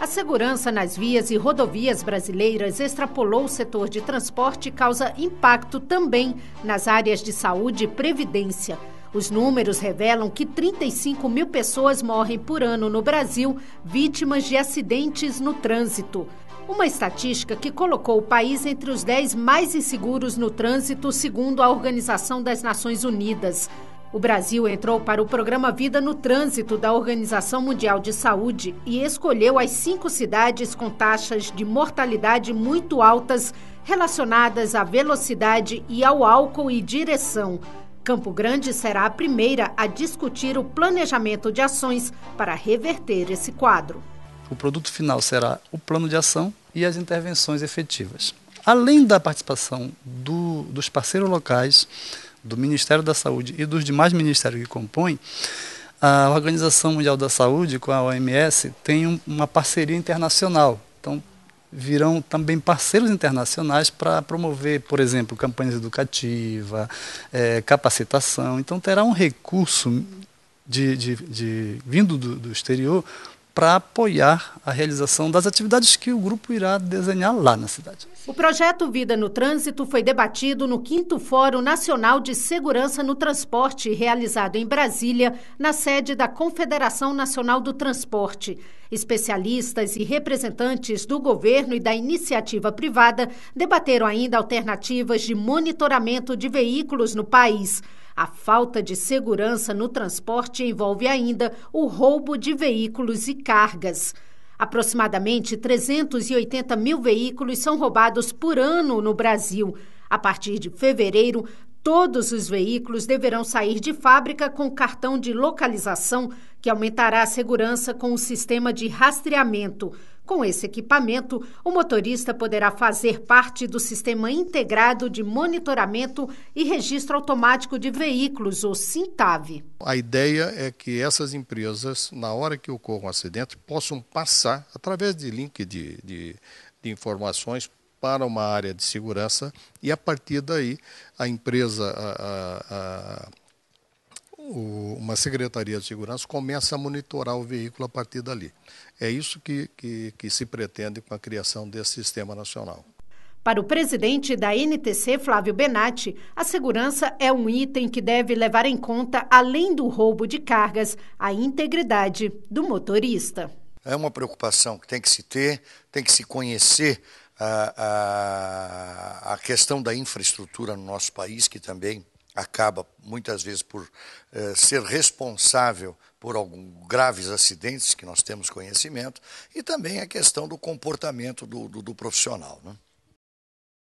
A segurança nas vias e rodovias brasileiras extrapolou o setor de transporte e causa impacto também nas áreas de saúde e previdência. Os números revelam que 35 mil pessoas morrem por ano no Brasil vítimas de acidentes no trânsito. Uma estatística que colocou o país entre os 10 mais inseguros no trânsito, segundo a Organização das Nações Unidas. O Brasil entrou para o programa Vida no Trânsito da Organização Mundial de Saúde e escolheu as cinco cidades com taxas de mortalidade muito altas relacionadas à velocidade e ao álcool e direção. Campo Grande será a primeira a discutir o planejamento de ações para reverter esse quadro. O produto final será o plano de ação e as intervenções efetivas. Além da participação do, dos parceiros locais, do Ministério da Saúde e dos demais ministérios que compõem, a Organização Mundial da Saúde, com a OMS, tem um, uma parceria internacional. Então, virão também parceiros internacionais para promover, por exemplo, campanhas educativas, é, capacitação. Então, terá um recurso de, de, de vindo do, do exterior para apoiar a realização das atividades que o grupo irá desenhar lá na cidade. O projeto Vida no Trânsito foi debatido no 5 Fórum Nacional de Segurança no Transporte, realizado em Brasília, na sede da Confederação Nacional do Transporte. Especialistas e representantes do governo e da iniciativa privada debateram ainda alternativas de monitoramento de veículos no país. A falta de segurança no transporte envolve ainda o roubo de veículos e cargas. Aproximadamente 380 mil veículos são roubados por ano no Brasil. A partir de fevereiro, todos os veículos deverão sair de fábrica com cartão de localização, que aumentará a segurança com o sistema de rastreamento. Com esse equipamento, o motorista poderá fazer parte do Sistema Integrado de Monitoramento e Registro Automático de Veículos, o SINTAV. A ideia é que essas empresas, na hora que ocorra um acidente, possam passar, através de link de, de, de informações, para uma área de segurança e, a partir daí, a empresa, a, a, a uma secretaria de segurança começa a monitorar o veículo a partir dali. É isso que, que, que se pretende com a criação desse sistema nacional. Para o presidente da NTC, Flávio Benatti, a segurança é um item que deve levar em conta, além do roubo de cargas, a integridade do motorista. É uma preocupação que tem que se ter, tem que se conhecer a, a, a questão da infraestrutura no nosso país, que também acaba muitas vezes por eh, ser responsável por alguns graves acidentes que nós temos conhecimento, e também a questão do comportamento do, do, do profissional. Né?